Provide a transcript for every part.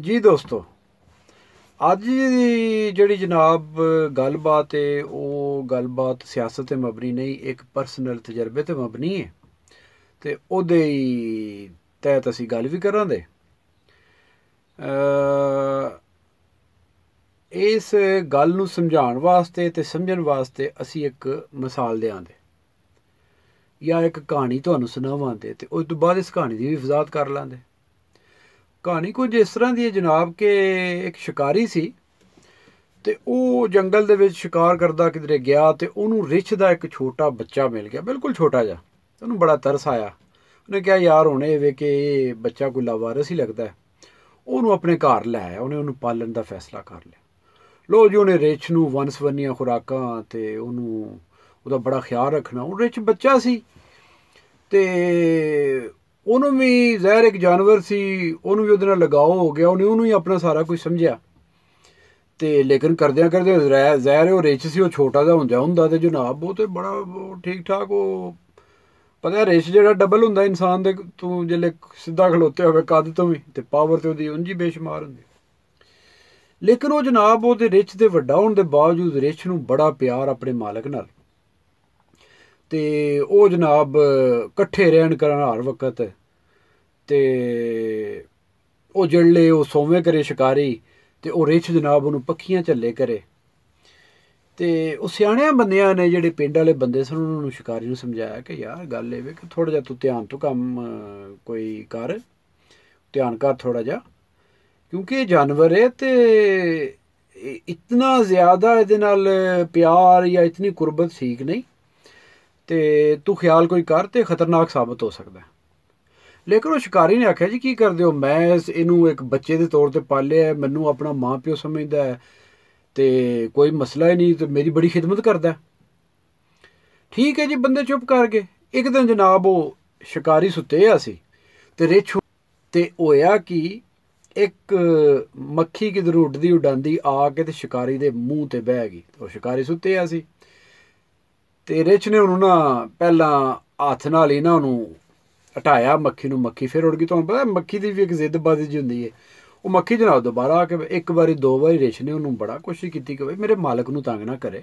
ਜੀ ਦੋਸਤੋ ਅੱਜ ਦੀ ਜਿਹੜੀ ਜਨਾਬ ਗੱਲਬਾਤ ਹੈ ਉਹ ਗੱਲਬਾਤ ਸਿਆਸਤ ਤੇ ਮਬਨੀ ਨਹੀਂ ਇੱਕ ਪਰਸਨਲ ਤਜਰਬੇ ਤੇ ਮਬਨੀ ਹੈ ਤੇ ਉਹਦੇ ਹੀ ਤਹਿਤ ਅਸੀਂ ਗੱਲ ਵੀ ਕਰਾਂਗੇ ਇਸ ਗੱਲ ਨੂੰ ਸਮਝਾਉਣ ਵਾਸਤੇ ਤੇ ਸਮਝਣ ਵਾਸਤੇ ਅਸੀਂ ਇੱਕ ਮਿਸਾਲ ਦੇਾਂਗੇ ਜਾਂ ਇੱਕ ਕਹਾਣੀ ਤੁਹਾਨੂੰ ਸੁਣਾਵਾਂਗੇ ਤੇ ਉਸ ਤੋਂ ਬਾਅਦ ਇਸ ਕਹਾਣੀ ਦੀ ਵੀ ਵਜ਼ਾਤ ਕਰ ਲਾਂਗੇ ਕਹਾਣੀ ਕੁਝ ਇਸ ਤਰ੍ਹਾਂ ਦੀ ਹੈ ਜਨਾਬ ਕਿ ਇੱਕ ਸ਼ਿਕਾਰੀ ਸੀ ਤੇ ਉਹ ਜੰਗਲ ਦੇ ਵਿੱਚ ਸ਼ਿਕਾਰ ਕਰਦਾ ਕਿਧਰੇ ਗਿਆ ਤੇ ਉਹਨੂੰ ਰਿਛ ਦਾ ਇੱਕ ਛੋਟਾ ਬੱਚਾ ਮਿਲ ਗਿਆ ਬਿਲਕੁਲ ਛੋਟਾ ਜਿਹਾ ਉਹਨੂੰ ਬੜਾ ਤਰਸ ਆਇਆ ਉਹਨੇ ਕਿਹਾ ਯਾਰ ਹੁਣੇ ਵੇ ਕਿ ਇਹ ਬੱਚਾ ਕੋਈ ਲਾਵਾਰਸ ਹੀ ਲੱਗਦਾ ਹੈ ਉਹਨੂੰ ਆਪਣੇ ਘਰ ਲੈ ਆਇਆ ਉਹਨੇ ਉਹਨੂੰ ਪਾਲਣ ਦਾ ਫੈਸਲਾ ਕਰ ਲਿਆ ਲੋ ਜੀ ਉਹਨੇ ਰਿਛ ਨੂੰ ਵੰਸਵੰਨੀਆਂ ਖੁਰਾਕਾਂ ਤੇ ਉਹਨੂੰ ਉਹਦਾ ਬੜਾ ਖਿਆਲ ਰੱਖਣਾ ਉਹ ਰਿਛ ਬੱਚਾ ਸੀ ਤੇ ਉਹਨੂੰ ਵੀ ਜ਼ਹਿਰ ਇੱਕ ਜਾਨਵਰ ਸੀ ਉਹਨੂੰ ਵੀ ਉਹਦੇ ਨਾਲ ਲਗਾਓ ਹੋ ਗਿਆ ਉਹਨੇ ਉਹਨੂੰ ਹੀ ਆਪਣਾ ਸਾਰਾ ਕੁਝ ਸਮਝਿਆ ਤੇ ਲੇਕਿਨ ਕਰਦਿਆਂ ਕਰਦੇ ਜ਼ਹਿਰ ਉਹ ਰੇਚ ਸੀ ਉਹ ਛੋਟਾ ਜਿਹਾ ਹੁੰਦਾ ਹੁੰਦਾ ਤੇ ਜਨਾਬ ਉਹ ਤੇ ਬੜਾ ਠੀਕ ਠਾਕ ਉਹ ਪਤਾ ਰੇਚ ਜਿਹੜਾ ਡਬਲ ਹੁੰਦਾ ਇਨਸਾਨ ਦੇ ਤੂੰ ਜਿਹੜੇ ਸਿੱਧਾ ਖਲੋਤੇ ਹੋਵੇ ਕੱਦ ਤੋਂ ਵੀ ਤੇ ਪਾਵਰ ਤੇ ਉਹਦੀ ਉਂਝ ਹੀ ਹੁੰਦੀ ਲੇਕਿਨ ਉਹ ਜਨਾਬ ਉਹਦੇ ਰਿਚ ਦੇ ਵੱਡਾ ਹੋਣ ਦੇ ਬਾਵਜੂਦ ਰਿਚ ਨੂੰ ਬੜਾ ਪਿਆਰ ਆਪਣੇ ਮਾਲਕ ਨਾਲ ਤੇ ਉਹ ਜਨਾਬ ਇਕੱਠੇ ਰਹਿਣ ਕਰਨ ਹਰ ਵਕਤ ਤੇ ਉਹ ਜੜਲੇ ਉਹ ਸੋਵੇਂ ਕਰੇ ਸ਼ਿਕਾਰੀ ਤੇ ਉਹ ਰਿਛ ਜਨਾਬ ਉਹਨੂੰ ਪੱਖੀਆਂ ਝੱਲੇ ਕਰੇ ਤੇ ਉਹ ਸਿਆਣਿਆਂ ਬੰਦਿਆਂ ਨੇ ਜਿਹੜੇ ਪਿੰਡ ਵਾਲੇ ਬੰਦੇ ਸਨ ਉਹਨਾਂ ਨੂੰ ਸ਼ਿਕਾਰੀ ਨੂੰ ਸਮਝਾਇਆ ਕਿ ਯਾਰ ਗੱਲ ਇਹ ਵੇ ਕਿ ਥੋੜਾ ਜਿਹਾ ਤੂੰ ਧਿਆਨ ਤੋਂ ਕੰਮ ਕੋਈ ਕਰ ਧਿਆਨ ਕਰ ਥੋੜਾ ਜਿਹਾ ਕਿਉਂਕਿ ਇਹ ਜਾਨਵਰ ਹੈ ਤੇ ਇਤਨਾ ਜ਼ਿਆਦਾ ਇਹਦੇ ਨਾਲ ਪਿਆਰ ਜਾਂ ਇਤਨੀ ਕੁਰਬਤ ਠੀਕ ਨਹੀਂ ਤੇ ਤੂੰ ਖਿਆਲ ਕੋਈ ਕਰ ਤੇ ਖਤਰਨਾਕ ਸਾਬਤ ਹੋ ਸਕਦਾ ਲੇਕਿਨ ਉਹ ਸ਼ਿਕਾਰੀ ਨੇ ਆਖਿਆ ਜੀ ਕੀ ਕਰਦੇ ਹੋ ਮੈਂ ਇਹਨੂੰ ਇੱਕ ਬੱਚੇ ਦੇ ਤੌਰ ਤੇ ਪਾਲਿਆ ਹੈ ਮੈਨੂੰ ਆਪਣਾ ਮਾਂ ਪਿਓ ਸਮਝਦਾ ਹੈ ਤੇ ਕੋਈ ਮਸਲਾ ਹੀ ਨਹੀਂ ਤੇ ਮੇਰੀ ਬੜੀ ਖਿਦਮਤ ਕਰਦਾ ਠੀਕ ਹੈ ਜੀ ਬੰਦੇ ਚੁੱਪ ਕਰ ਗਏ ਇੱਕ ਦਿਨ ਜਨਾਬ ਉਹ ਸ਼ਿਕਾਰੀ ਸੁੱਤੇ ਆ ਸੀ ਤੇ ਰਿਛ ਤੇ ਹੋਇਆ ਕਿ ਇੱਕ ਮੱਖੀ ਕਿਧਰ ਉੱਡਦੀ ਉਡਾਂਦੀ ਆ ਕੇ ਤੇ ਸ਼ਿਕਾਰੀ ਦੇ ਮੂੰਹ ਤੇ ਬਹਿ ਗਈ ਉਹ ਸ਼ਿਕਾਰੀ ਸੁੱਤੇ ਆ ਸੀ ਤੇ ਰਿਛ ਨੇ ਉਹਨੂੰ ਨਾ ਪਹਿਲਾਂ ਹੱਥ ਨਾਲ ਹੀ ਨਾ ਉਹਨੂੰ ਹਟਾਇਆ ਮੱਖੀ ਨੂੰ ਮੱਖੀ ਫਿਰ ਉੜ ਗਈ ਤੁਹਾਨੂੰ ਪਤਾ ਮੱਖੀ ਦੀ ਵੀ ਇੱਕ ਜ਼ਿੱਦਬਾਜ਼ੀ ਜੀ ਹੁੰਦੀ ਹੈ ਉਹ ਮੱਖੀ ਜਨਾਬ ਦੁਬਾਰਾ ਆ ਕੇ ਇੱਕ ਵਾਰੀ ਦੋ ਵਾਰੀ ਰੇਸ਼ ਨੇ ਉਹਨੂੰ ਬੜਾ ਕੋਸ਼ਿਸ਼ ਕੀਤੀ ਕਿ ਮੇਰੇ ਮਾਲਕ ਨੂੰ ਤੰਗ ਨਾ ਕਰੇ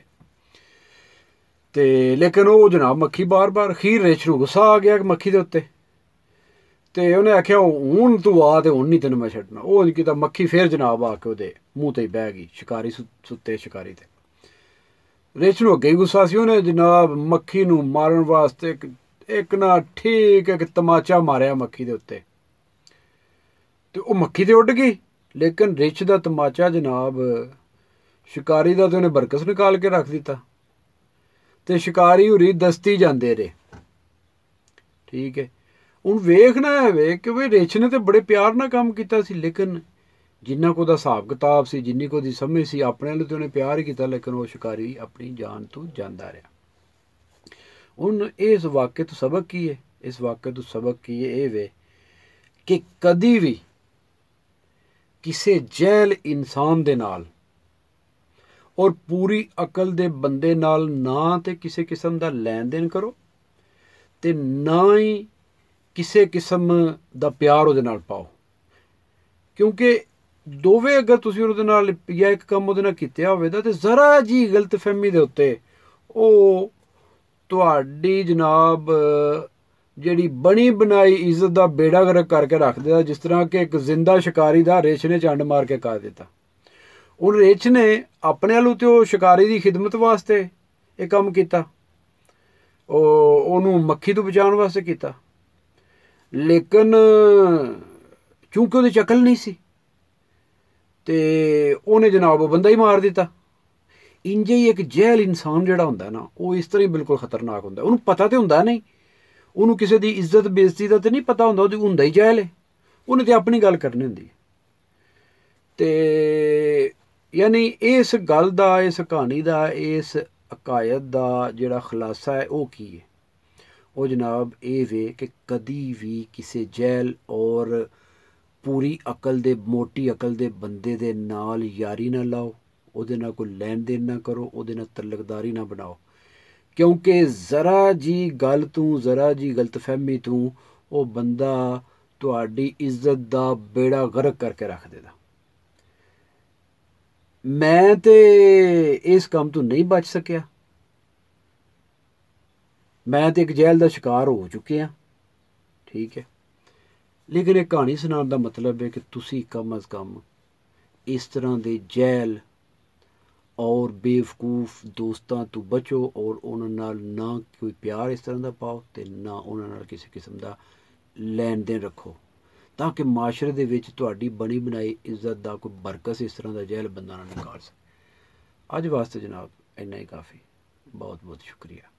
ਤੇ ਲੇਕਿਨ ਉਹ ਜਨਾਬ ਮੱਖੀ ਬਾਰ-ਬਾਰ ਖੀਰ ਰੇਸ਼ ਨੂੰ ਗੁੱਸਾ ਆ ਗਿਆ ਕਿ ਮੱਖੀ ਦੇ ਉੱਤੇ ਤੇ ਉਹਨੇ ਆਖਿਆ ਹੁਣ ਤੂੰ ਆ ਤੇ ਹੁਣ ਨਹੀਂ ਤੈਨੂੰ ਮੈਂ ਛੱਡਣਾ ਉਹ ਕਿਤਾ ਮੱਖੀ ਫੇਰ ਜਨਾਬ ਆ ਕੇ ਉਹਦੇ ਮੂੰਹ ਤੇ ਬਹਿ ਗਈ ਸ਼ਿਕਾਰੀ ਸੁੱਤੇ ਸ਼ਿਕਾਰੀ ਤੇ ਰੇਚ ਨੂੰ ਅੱਗੇ ਗੁੱਸਾ ਸੀ ਉਹਨੇ ਜਨਾਬ ਮੱਖੀ ਨੂੰ ਮਾਰਨ ਵਾਸਤੇ ਇੱਕ ਨਾ ਠੀਕ ਇੱਕ ਤਮਾਚਾ ਮਾਰਿਆ ਮੱਖੀ ਦੇ ਉੱਤੇ ਤੇ ਉਹ ਮੱਖੀ ਤੇ ਉੱਡ ਗਈ ਲੇਕਿਨ ਰਿਛ ਦਾ ਤਮਾਚਾ ਜਨਾਬ ਸ਼ਿਕਾਰੀ ਦਾ ਤੇ ਉਹਨੇ ਬਰਕਸ ਨਿਕਾਲ ਕੇ ਰੱਖ ਦਿੱਤਾ ਤੇ ਸ਼ਿਕਾਰੀ ਹੁਰੀ ਦਸਤੀ ਜਾਂਦੇ ਰਹੇ ਠੀਕ ਹੈ ਹੁਣ ਵੇਖਣਾ ਹੈ ਵੇ ਕਿ ਵੀ ਰਿਛ ਨੇ ਤੇ ਬੜੇ ਪਿਆਰ ਨਾਲ ਕੰਮ ਕੀਤਾ ਸੀ ਲੇਕਿਨ ਜਿੰਨਾ ਕੋ ਦਾ ਹਿਸਾਬ ਕਿਤਾਬ ਸੀ ਜਿੰਨੀ ਕੋ ਦੀ ਸਮਝ ਸੀ ਆਪਣੇ ਲਈ ਤੇ ਉਹਨੇ ਪਿਆਰ ਕੀਤਾ ਲੇਕਿਨ ਉਹ ਸ਼ਿਕਾਰੀ ਆਪਣੀ ਜਾਨ ਤੋਂ ਜਾਂਦਾ ਰਿਹਾ ਹੁਣ ਇਸ ਵਾਕਿਆ ਤੋਂ ਸਬਕ ਕੀ ਹੈ ਇਸ ਵਾਕਿਆ ਤੋਂ ਸਬਕ ਕੀ ਹੈ ਇਹ ਵੇ ਕਿ ਕਦੀ ਵੀ ਕਿਸੇ ਜੈਲ ਇਨਸਾਨ ਦੇ ਨਾਲ ਔਰ ਪੂਰੀ ਅਕਲ ਦੇ ਬੰਦੇ ਨਾਲ ਨਾ ਤੇ ਕਿਸੇ ਕਿਸਮ ਦਾ ਲੈਣ ਦੇਣ ਕਰੋ ਤੇ ਨਾ ਹੀ ਕਿਸੇ ਕਿਸਮ ਦਾ ਪਿਆਰ ਉਹਦੇ ਨਾਲ ਪਾਓ ਕਿਉਂਕਿ ਦੋਵੇਂ ਅਗਰ ਤੁਸੀਂ ਉਹਦੇ ਨਾਲ ਜਾਂ ਇੱਕ ਕੰਮ ਉਹਦੇ ਨਾਲ ਕੀਤਾ ਹੋਵੇ ਤਾਂ ਤੇ ਜ਼ਰਾ ਜੀ ਗਲਤਫਹਿਮੀ ਦੇ ਉੱਤੇ ਉਹ ਤੁਹਾਡੀ ਜਨਾਬ ਜਿਹੜੀ ਬਣੀ ਬਣਾਈ ਇੱਜ਼ਤ ਦਾ ਬੇੜਾ ਗਰਕ ਕਰਕੇ ਰੱਖ ਦਿੱਤਾ ਜਿਸ ਤਰ੍ਹਾਂ ਕਿ ਇੱਕ ਜ਼ਿੰਦਾ ਸ਼ਿਕਾਰੀ ਦਾ ਰੇਛ ਨੇ ਚੰਡ ਮਾਰ ਕੇ ਕਾ ਦਿੱਤਾ ਉਹ ਰੇਛ ਨੇ ਆਪਣੇ ਵੱਲੋਂ ਤੇ ਉਹ ਸ਼ਿਕਾਰੀ ਦੀ ਖਿਦਮਤ ਵਾਸਤੇ ਇਹ ਕੰਮ ਕੀਤਾ ਉਹ ਉਹਨੂੰ ਮੱਖੀ ਤੋਂ ਬਚਾਉਣ ਵਾਸਤੇ ਕੀਤਾ ਲੇਕਿਨ ਕਿਉਂਕਿ ਉਹਦੀ ਚਕਲ ਨਹੀਂ ਸੀ ਤੇ ਉਹਨੇ ਜਨਾਬ ਉਹ ਬੰਦਾ ਹੀ ਮਾਰ ਦਿੱਤਾ ਇੰਜੇ ਹੀ ਇੱਕ ਜਹਿਲ ਇਨਸਾਨ ਜਿਹੜਾ ਹੁੰਦਾ ਨਾ ਉਹ ਇਸ ਤਰ੍ਹਾਂ ਹੀ ਬਿਲਕੁਲ ਖਤਰਨਾਕ ਹੁੰਦਾ ਉਹਨੂੰ ਪਤਾ ਤੇ ਹੁੰਦਾ ਨਹੀਂ ਉਹਨੂੰ ਕਿਸੇ ਦੀ ਇੱਜ਼ਤ ਬੇਇੱਜ਼ਤੀ ਦਾ ਤੇ ਨਹੀਂ ਪਤਾ ਹੁੰਦਾ ਉਹਦੀ ਹੁੰਦਾ ਹੀ ਜਹਿਲ ਹੈ ਉਹਨੇ ਤੇ ਆਪਣੀ ਗੱਲ ਕਰਨੀ ਹੁੰਦੀ ਤੇ ਯਾਨੀ ਇਸ ਗੱਲ ਦਾ ਇਸ ਕਹਾਣੀ ਦਾ ਇਸ ਅਕਾਇਦ ਦਾ ਜਿਹੜਾ ਖਲਾਸਾ ਹੈ ਉਹ ਕੀ ਹੈ ਉਹ ਜਨਾਬ ਇਹ ਵੇ ਕਿ ਕਦੀ ਵੀ ਕਿਸੇ ਜੈਲ ਔਰ ਪੂਰੀ ਅਕਲ ਦੇ ਮੋਟੀ ਅਕਲ ਦੇ ਬੰਦੇ ਦੇ ਨਾਲ ਯਾਰੀ ਨਾ ਲਾਓ ਉਹਦੇ ਨਾਲ ਕੋਈ ਲੈਣ ਦੇਣ ਨਾ ਕਰੋ ਉਹਦੇ ਨਾਲ ਤਲਕਦਾਰੀ ਨਾ ਬਣਾਓ ਕਿਉਂਕਿ ਜ਼ਰਾ ਜੀ ਗੱਲ ਤੂੰ ਜ਼ਰਾ ਜੀ ਗਲਤਫਹਿਮੀ ਤੂੰ ਉਹ ਬੰਦਾ ਤੁਹਾਡੀ ਇੱਜ਼ਤ ਦਾ ਬੇੜਾ ਗਰਕ ਕਰਕੇ ਰੱਖ ਦੇਦਾ ਮੈਂ ਤੇ ਇਸ ਕੰਮ ਤੋਂ ਨਹੀਂ ਬਚ ਸਕਿਆ ਮੈਂ ਤੇ ਇੱਕ ਜੇਲ੍ਹ ਦਾ ਸ਼ਿਕਾਰ ਹੋ ਚੁੱਕਿਆ ਠੀਕ ਹੈ ਲੇਕਿਨ ਇਹ ਕਹਾਣੀ ਸੁਣਾਉਣ ਦਾ ਮਤਲਬ ਹੈ ਕਿ ਤੁਸੀਂ ਕਮ ਅਜ਼ ਕਮ ਇਸ ਤਰ੍ਹਾਂ ਦੇ ਜੇਲ੍ਹ ਔਰ ਬੇਵਕੂਫ ਦੋਸਤਾਂ ਤੋਂ ਬਚੋ ਔਰ ਉਹਨਾਂ ਨਾਲ ਨਾ ਕੋਈ ਪਿਆਰ ਇਸ ਤਰ੍ਹਾਂ ਦਾ ਪਾਓ ਤੇ ਨਾ ਉਹਨਾਂ ਨਾਲ ਕਿਸੇ ਕਿਸਮ ਦਾ ਲੈਣ ਦੇਣ ਰੱਖੋ ਤਾਂ ਕਿ ਮਾਸ਼ਰੇ ਦੇ ਵਿੱਚ ਤੁਹਾਡੀ ਬਣੀ ਬਣਾਈ ਇੱਜ਼ਤ ਦਾ ਕੋਈ ਬਰਕਸ ਇਸ ਤਰ੍ਹਾਂ ਦਾ ਜਹਿਲ ਬੰਦਾ ਨਾ ਨਿਕਾਲ ਸਕੇ ਅੱਜ ਵਾਸਤੇ ਜਨਾਬ ਇੰਨਾ ਹੀ ਕਾਫੀ ਬਹੁਤ ਬਹੁਤ ਸ਼ੁਕਰੀਆ